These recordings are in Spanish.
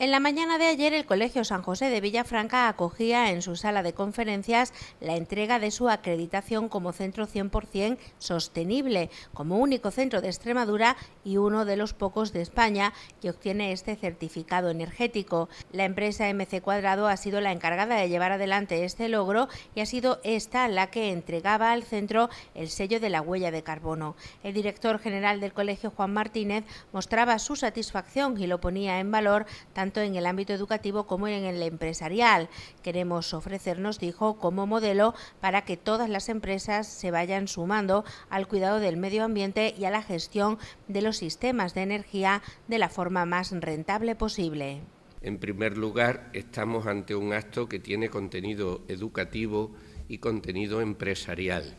En la mañana de ayer, el Colegio San José de Villafranca acogía en su sala de conferencias la entrega de su acreditación como centro 100% sostenible, como único centro de Extremadura y uno de los pocos de España que obtiene este certificado energético. La empresa MC Cuadrado ha sido la encargada de llevar adelante este logro y ha sido esta la que entregaba al centro el sello de la huella de carbono. El director general del colegio, Juan Martínez, mostraba su satisfacción y lo ponía en valor tanto en el ámbito educativo como en el empresarial. Queremos ofrecernos, dijo, como modelo para que todas las empresas se vayan sumando al cuidado del medio ambiente y a la gestión de los sistemas de energía de la forma más rentable posible. En primer lugar, estamos ante un acto que tiene contenido educativo y contenido empresarial.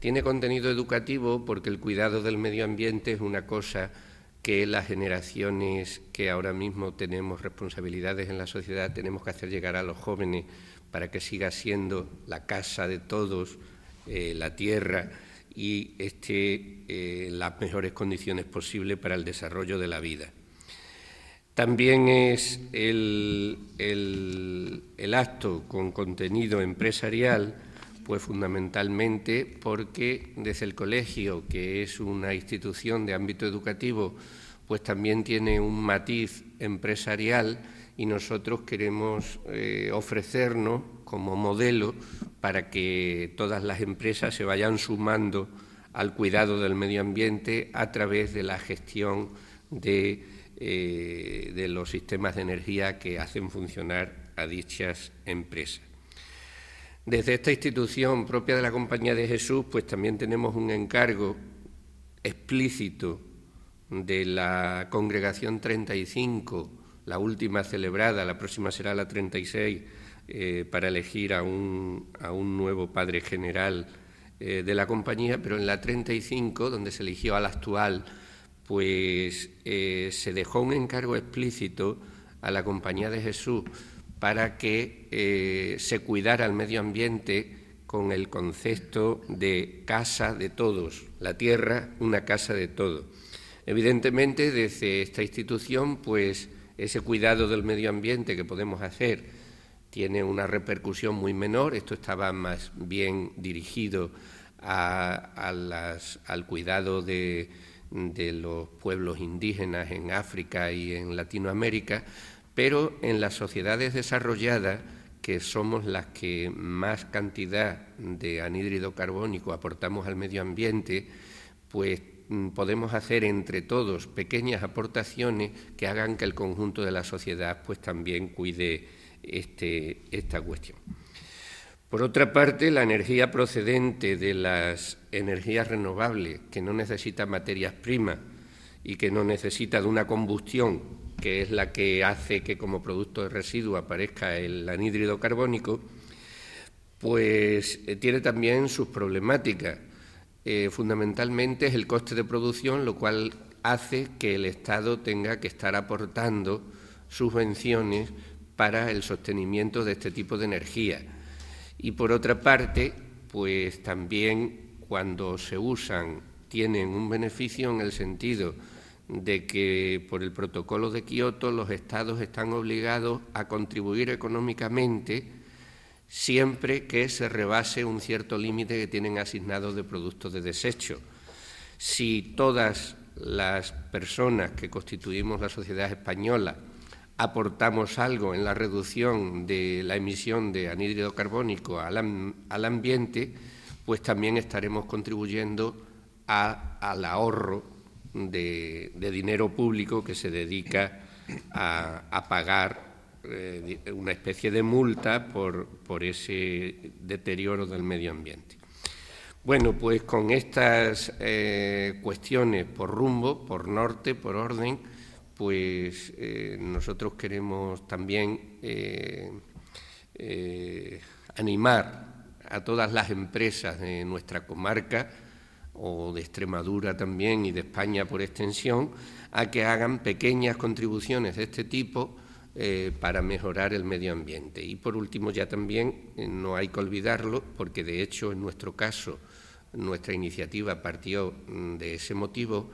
Tiene contenido educativo porque el cuidado del medio ambiente es una cosa que las generaciones que ahora mismo tenemos responsabilidades en la sociedad tenemos que hacer llegar a los jóvenes para que siga siendo la casa de todos, eh, la tierra y esté eh, las mejores condiciones posibles para el desarrollo de la vida. También es el acto con contenido empresarial pues fundamentalmente porque desde el colegio, que es una institución de ámbito educativo, pues también tiene un matiz empresarial y nosotros queremos eh, ofrecernos como modelo para que todas las empresas se vayan sumando al cuidado del medio ambiente a través de la gestión de, eh, de los sistemas de energía que hacen funcionar a dichas empresas. Desde esta institución propia de la Compañía de Jesús, pues también tenemos un encargo explícito de la congregación 35, la última celebrada, la próxima será la 36, eh, para elegir a un, nuevo padre general eh, de la compañía, pero en la 35, donde se eligió al actual, pues eh, se dejó un encargo explícito a la compañía de Jesús para que eh, se cuidara el medio ambiente con el concepto de casa de todos, la tierra una casa de todos. Evidentemente, desde esta institución, pues ese cuidado del medio ambiente que podemos hacer tiene una repercusión muy menor. Esto estaba más bien dirigido al cuidado de los pueblos indígenas en África y en Latinoamérica, pero en las sociedades desarrolladas, que somos las que más cantidad de anhídrido carbónico aportamos al medio ambiente, pues mm, podemos hacer entre todos pequeñas aportaciones que hagan que el conjunto de la sociedad pues también cuide este, esta cuestión. Por otra parte, la energía procedente de las energías renovables, que no necesita materias primas y que no necesita de una combustión que es la que hace que como producto de residuo aparezca el anhídrido carbónico, pues eh, tiene también sus problemáticas. Eh, fundamentalmente es el coste de producción, lo cual hace que el Estado tenga que estar aportando subvenciones para el sostenimiento de este tipo de energía. Y por otra parte, pues también cuando se usan tienen un beneficio en el sentido de que por el protocolo de Kioto los estados están obligados a contribuir económicamente siempre que se rebase un cierto límite que tienen asignado de productos de desecho. Si todas las personas que constituimos la sociedad española aportamos algo en la reducción de la emisión de anhídrido carbónico al, ambiente, pues también estaremos contribuyendo al ahorro de, dinero público que se dedica a, pagar eh, una especie de multa por, ese deterioro del medio ambiente. Bueno, pues con estas eh, cuestiones por rumbo, por norte, por orden, pues eh, nosotros queremos también animar a todas las empresas de nuestra comarca o de Extremadura también y de España por extensión, a que hagan pequeñas contribuciones de este tipo eh, para mejorar el medio ambiente. Y por último, ya también eh, no hay que olvidarlo, porque de hecho en nuestro caso nuestra iniciativa partió mm, de ese motivo,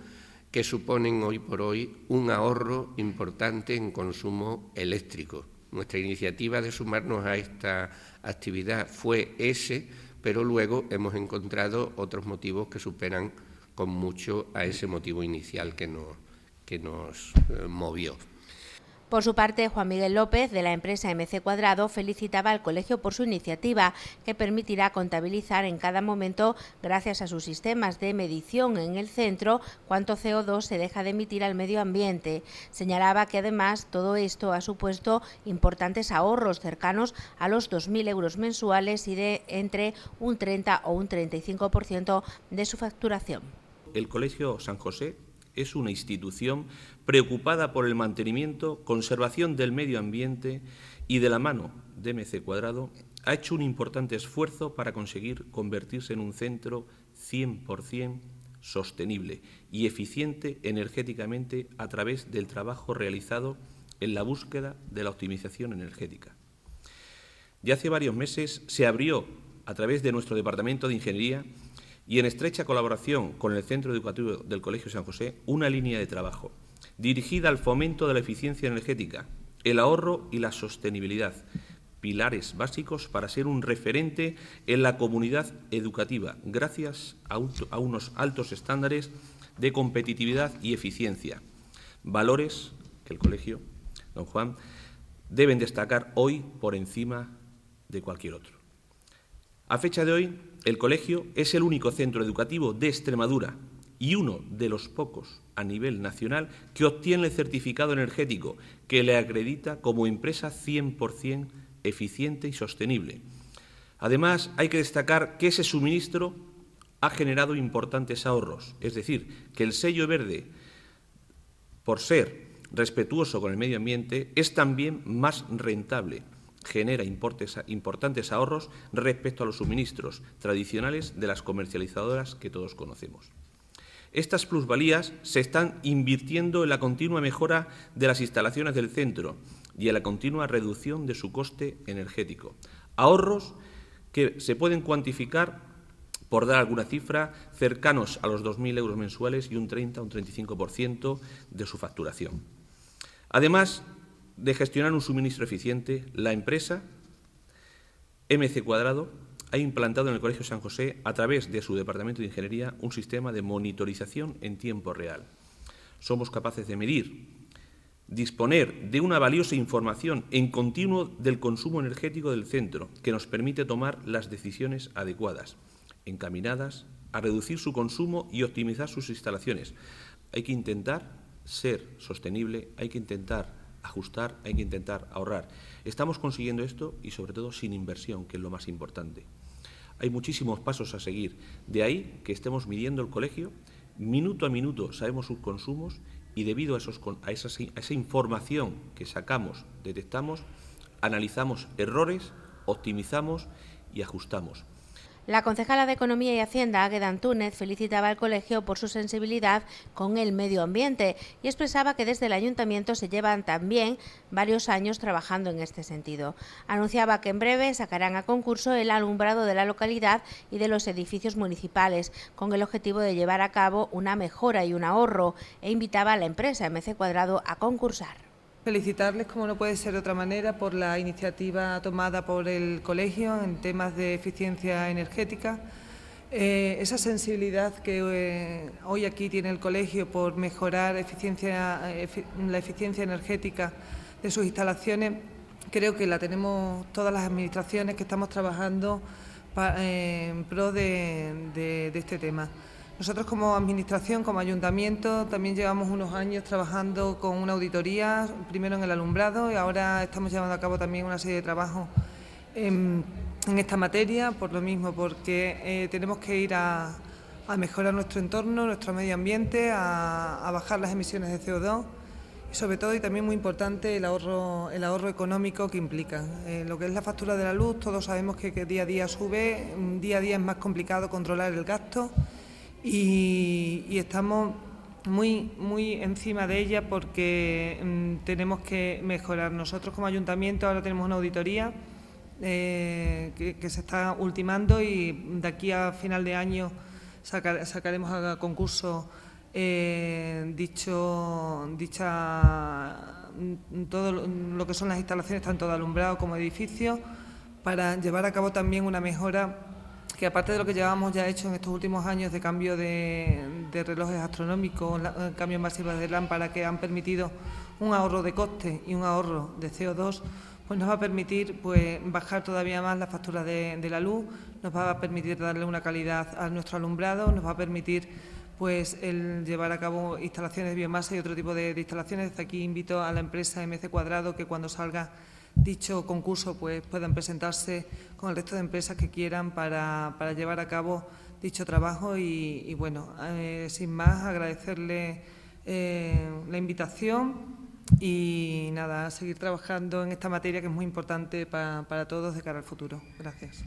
que suponen hoy por hoy un ahorro importante en consumo eléctrico. Nuestra iniciativa de sumarnos a esta actividad fue ese pero luego hemos encontrado otros motivos que superan con mucho a ese motivo inicial que nos, que nos eh, movió. Por su parte, Juan Miguel López, de la empresa MC Cuadrado, felicitaba al colegio por su iniciativa, que permitirá contabilizar en cada momento, gracias a sus sistemas de medición en el centro, cuánto CO2 se deja de emitir al medio ambiente. Señalaba que además todo esto ha supuesto importantes ahorros cercanos a los 2.000 euros mensuales y de entre un 30 o un 35% de su facturación. El Colegio San José es una institución preocupada por el mantenimiento, conservación del medio ambiente y de la mano de MC Cuadrado ha hecho un importante esfuerzo para conseguir convertirse en un centro 100% sostenible y eficiente energéticamente a través del trabajo realizado en la búsqueda de la optimización energética. Ya hace varios meses se abrió, a través de nuestro Departamento de Ingeniería, y en estrecha colaboración con el Centro Educativo del Colegio San José, una línea de trabajo dirigida al fomento de la eficiencia energética, el ahorro y la sostenibilidad, pilares básicos para ser un referente en la comunidad educativa, gracias a, unos altos estándares de competitividad y eficiencia, valores que el colegio, don Juan, deben destacar hoy por encima de cualquier otro. A fecha de hoy, el colegio es el único centro educativo de Extremadura y uno de los pocos a nivel nacional que obtiene el certificado energético que le acredita como empresa 100% eficiente y sostenible. Además, hay que destacar que ese suministro ha generado importantes ahorros, es decir, que el sello verde, por ser respetuoso con el medio ambiente, es también más rentable genera importes, importantes ahorros respecto a los suministros tradicionales de las comercializadoras que todos conocemos. Estas plusvalías se están invirtiendo en la continua mejora de las instalaciones del centro y en la continua reducción de su coste energético. Ahorros que se pueden cuantificar, por dar alguna cifra, cercanos a los 2.000 euros mensuales y un 30 o un 35% de su facturación. Además, de gestionar un suministro eficiente, la empresa MC Cuadrado ha implantado en el Colegio San José, a través de su Departamento de Ingeniería, un sistema de monitorización en tiempo real. Somos capaces de medir, disponer de una valiosa información en continuo del consumo energético del centro, que nos permite tomar las decisiones adecuadas, encaminadas a reducir su consumo y optimizar sus instalaciones. Hay que intentar ser sostenible, hay que intentar ajustar, hay que intentar ahorrar. Estamos consiguiendo esto y sobre todo sin inversión, que es lo más importante. Hay muchísimos pasos a seguir. De ahí que estemos midiendo el colegio, minuto a minuto sabemos sus consumos y debido a, esa información que sacamos, detectamos, analizamos errores, optimizamos y ajustamos. La concejala de Economía y Hacienda, Agueda Antúnez, felicitaba al colegio por su sensibilidad con el medio ambiente y expresaba que desde el ayuntamiento se llevan también varios años trabajando en este sentido. Anunciaba que en breve sacarán a concurso el alumbrado de la localidad y de los edificios municipales, con el objetivo de llevar a cabo una mejora y un ahorro, e invitaba a la empresa MC Cuadrado a concursar. Felicitarles, como no puede ser de otra manera, por la iniciativa tomada por el colegio en temas de eficiencia energética. Eh, esa sensibilidad que eh, hoy aquí tiene el colegio por mejorar eh, la eficiencia energética de sus instalaciones, creo que la tenemos todas las administraciones que estamos trabajando en pro de este tema. Nosotros como Administración, como Ayuntamiento, también llevamos unos años trabajando con una auditoría, primero en el alumbrado y ahora estamos llevando a cabo también una serie de trabajos en, esta materia, por lo mismo, porque eh, tenemos que ir a, mejorar nuestro entorno, nuestro medio ambiente, a, bajar las emisiones de CO2 y sobre todo y también muy importante el ahorro, económico que implica. Eh, lo que es la factura de la luz, todos sabemos que, que, día a día sube, mm, día a día es más complicado controlar el gasto y, estamos muy, muy encima de ella porque mm, tenemos que mejorar. Nosotros como ayuntamiento ahora tenemos una auditoría eh, que, se está ultimando y de aquí a final de año sacaremos a concurso eh, dicho, dicha, mm, todo lo que son las instalaciones, tanto de alumbrado como edificio edificios, para llevar a cabo también una mejora que aparte de lo que llevamos ya hecho en estos últimos años de cambio de, relojes astronómicos, eh, cambios masivos de lámpara que han permitido un ahorro de coste y un ahorro de CO2, pues nos va a permitir pues, bajar todavía más la factura de, la luz, nos va a permitir darle una calidad a nuestro alumbrado, nos va a permitir pues, llevar a cabo instalaciones de biomasa y otro tipo de, instalaciones. Desde aquí invito a la empresa MC Cuadrado que cuando salga dicho concurso pues, puedan presentarse con el resto de empresas que quieran para, para llevar a cabo dicho trabajo. Y, bueno, eh, sin más, agradecerle eh, la invitación y nada, seguir trabajando en esta materia que es muy importante para, para todos de cara al futuro. Gracias.